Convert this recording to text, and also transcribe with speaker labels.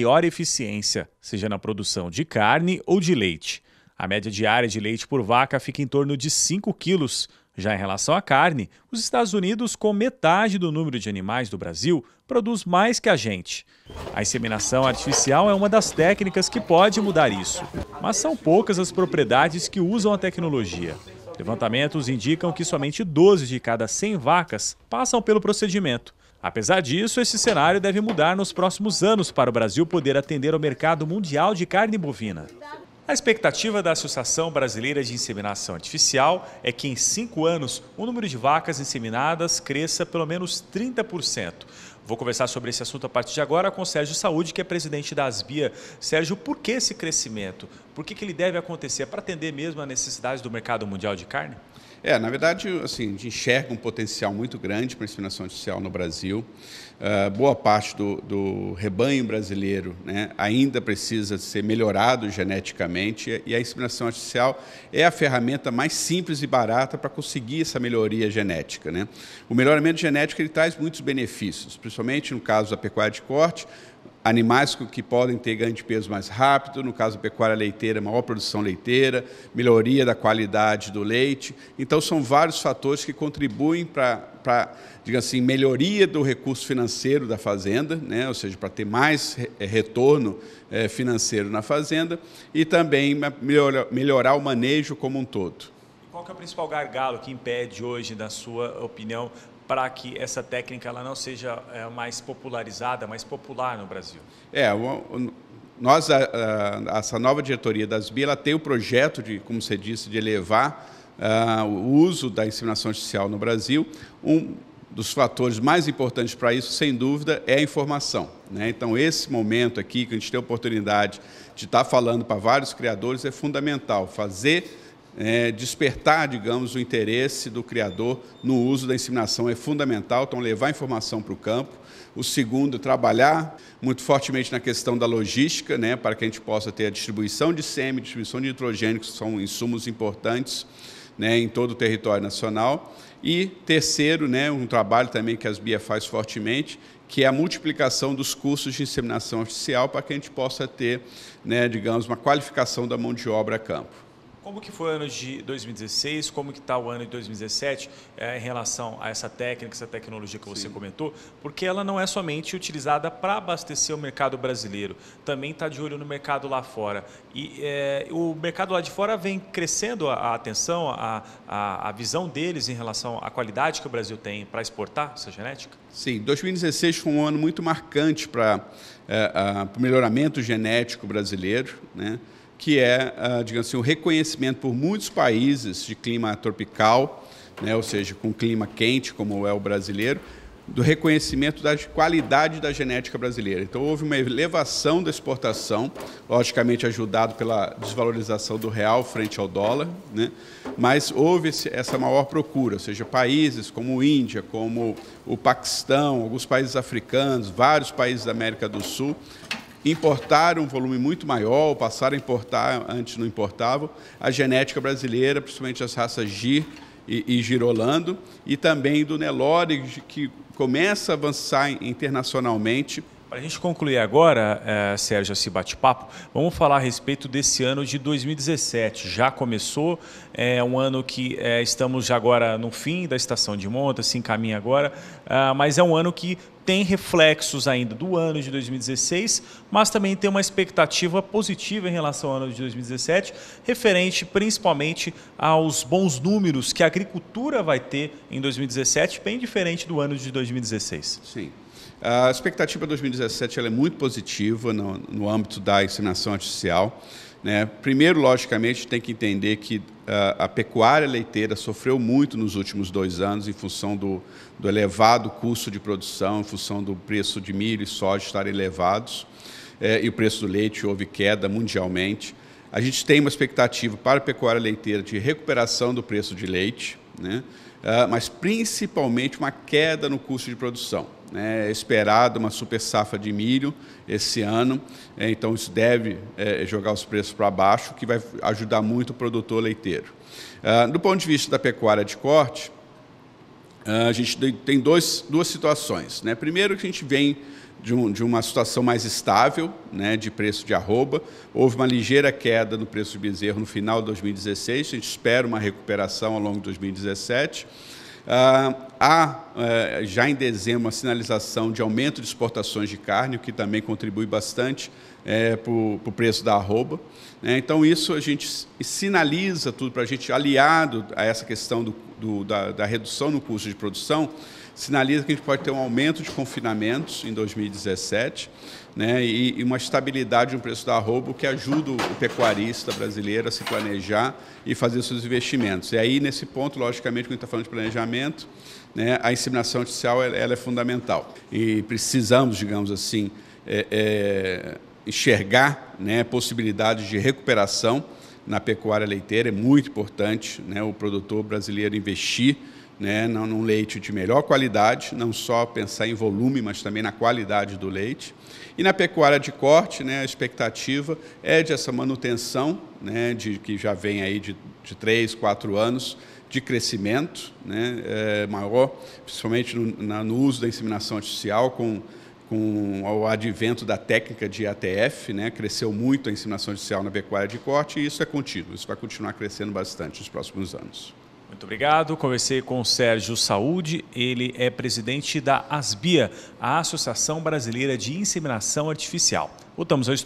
Speaker 1: maior eficiência, seja na produção de carne ou de leite. A média diária de leite por vaca fica em torno de 5 quilos. Já em relação à carne, os Estados Unidos, com metade do número de animais do Brasil, produz mais que a gente. A inseminação artificial é uma das técnicas que pode mudar isso, mas são poucas as propriedades que usam a tecnologia. Levantamentos indicam que somente 12 de cada 100 vacas passam pelo procedimento. Apesar disso, esse cenário deve mudar nos próximos anos para o Brasil poder atender ao mercado mundial de carne bovina. A expectativa da Associação Brasileira de Inseminação Artificial é que em cinco anos o número de vacas inseminadas cresça pelo menos 30%. Vou conversar sobre esse assunto a partir de agora com o Sérgio Saúde, que é presidente da Asbia. Sérgio, por que esse crescimento? Por que, que ele deve acontecer? É para atender mesmo a
Speaker 2: necessidade do mercado mundial de carne? É, na verdade, assim, a gente enxerga um potencial muito grande para a inseminação artificial no Brasil. Uh, boa parte do, do rebanho brasileiro né, ainda precisa ser melhorado geneticamente e a inseminação artificial é a ferramenta mais simples e barata para conseguir essa melhoria genética. Né? O melhoramento genético ele traz muitos benefícios, principalmente no caso da pecuária de corte, animais que podem ter ganho de peso mais rápido, no caso pecuária leiteira, maior produção leiteira, melhoria da qualidade do leite. Então, são vários fatores que contribuem para, digamos assim, melhoria do recurso financeiro da fazenda, né? ou seja, para ter mais eh, retorno é, financeiro na fazenda e também melhorar o manejo como um todo.
Speaker 1: Qual é o principal gargalo que impede hoje, na sua opinião, para que essa técnica ela não seja é, mais popularizada, mais popular no Brasil?
Speaker 2: É, o, nós, a, a, essa nova diretoria da SBI, ela tem o projeto de, como você disse, de elevar a, ah, o uso da inseminação artificial no Brasil. Um dos fatores mais importantes para isso, sem dúvida, é a informação. Né? Então, esse momento aqui, que a gente tem a oportunidade de estar tá falando para vários criadores, é fundamental. Fazer é, despertar, digamos, o interesse do criador no uso da inseminação é fundamental. Então, levar informação para o campo. O segundo, trabalhar muito fortemente na questão da logística, né, para que a gente possa ter a distribuição de sêmen, distribuição de nitrogênio, que são insumos importantes né, em todo o território nacional. E terceiro, né, um trabalho também que as BIA faz fortemente, que é a multiplicação dos cursos de inseminação artificial para que a gente possa ter, né, digamos, uma qualificação da mão de obra a campo.
Speaker 1: Como que foi o ano de 2016? Como que está o ano de 2017 é, eh, em relação a essa técnica, essa tecnologia que você comentou? Porque ela não é somente utilizada para abastecer o mercado brasileiro, também está de olho no mercado lá fora. E é, o mercado lá de fora vem crescendo a, a atenção, a, a, a, visão deles em relação à qualidade que o Brasil tem para exportar essa genética?
Speaker 2: Sim, 2016 foi um ano muito marcante para é, eh, o melhoramento genético brasileiro, né? que é, ah, digamos assim, o reconhecimento por muitos países de clima tropical, né, ou seja, com clima quente, como é o brasileiro, do reconhecimento da qualidade da genética brasileira. Então, houve uma elevação da exportação, logicamente ajudado pela desvalorização do real frente ao dólar, né, mas houve essa maior procura, ou seja, países como Índia, como o Paquistão, alguns países africanos, vários países da América do Sul, importaram um volume muito maior, passaram a importar, antes não importavam, a genética brasileira, principalmente as raças Gir e, e Girolando, e também do Nelore, que começa a avançar internacionalmente para a gente concluir agora, eh,
Speaker 1: Sérgio, esse bate-papo, vamos falar a respeito desse ano de 2017. Já começou, é um ano que é, estamos já agora no fim da estação de monta, se encaminha agora, ah, mas é um ano que tem reflexos ainda do ano de 2016, mas também tem uma expectativa positiva em relação ao ano de 2017, referente principalmente aos bons números que a agricultura vai ter em 2017, bem diferente
Speaker 2: do ano de 2016. Sim. A expectativa de 2017 é muito positiva no, no, âmbito da inseminação artificial. Né? Primeiro, logicamente, tem que entender que a, ah, a pecuária leiteira sofreu muito nos últimos dois anos em função do, do elevado custo de produção, em função do preço de milho e soja estarem elevados. É, e o preço do leite houve queda mundialmente. A gente tem uma expectativa para a pecuária leiteira de recuperação do preço de leite, né? Ah, mas principalmente uma queda no custo de produção. Né? É esperado uma super safra de milho esse ano, né? então isso deve é, jogar os preços para baixo, que vai ajudar muito o produtor leiteiro. Ah, do ponto de vista da pecuária de corte, ah, a gente tem dois, duas situações. Né? Primeiro, que a gente vem de, um, de, uma situação mais estável né, de preço de arroba. Houve uma ligeira queda no preço de bezerro no final de 2016, a gente espera uma recuperação ao longo de 2017. Ah, há, eh, já em dezembro, uma sinalização de aumento de exportações de carne, o que também contribui bastante eh, para o preço da arroba. Né? Então, isso a gente sinaliza tudo para a gente, aliado a essa questão do, do, da, da redução no custo de produção, sinaliza que a gente pode ter um aumento de confinamentos em 2017 né, e, e uma estabilidade no preço da arroba que ajuda o pecuarista brasileiro a se planejar e fazer seus investimentos. E aí, nesse ponto, logicamente, quando a gente está falando de planejamento, né, a inseminação artificial ela é fundamental. E precisamos, digamos assim, é, é, enxergar né, possibilidades de recuperação na pecuária leiteira. É muito importante né, o produtor brasileiro investir né, num leite de melhor qualidade, não só pensar em volume, mas também na qualidade do leite. E na pecuária de corte, né, a expectativa é de essa manutenção, né, de, que já vem aí de, de quatro anos, de crescimento né, é, maior, principalmente no, na, no uso da inseminação artificial, com, com o advento da técnica de ATF, né, cresceu muito a inseminação artificial na pecuária de corte, e isso é contínuo, isso vai continuar crescendo bastante nos próximos anos.
Speaker 1: Muito obrigado. Conversei com o Sérgio Saúde, ele é presidente da ASBIA, a Associação Brasileira de Inseminação Artificial. Voltamos ao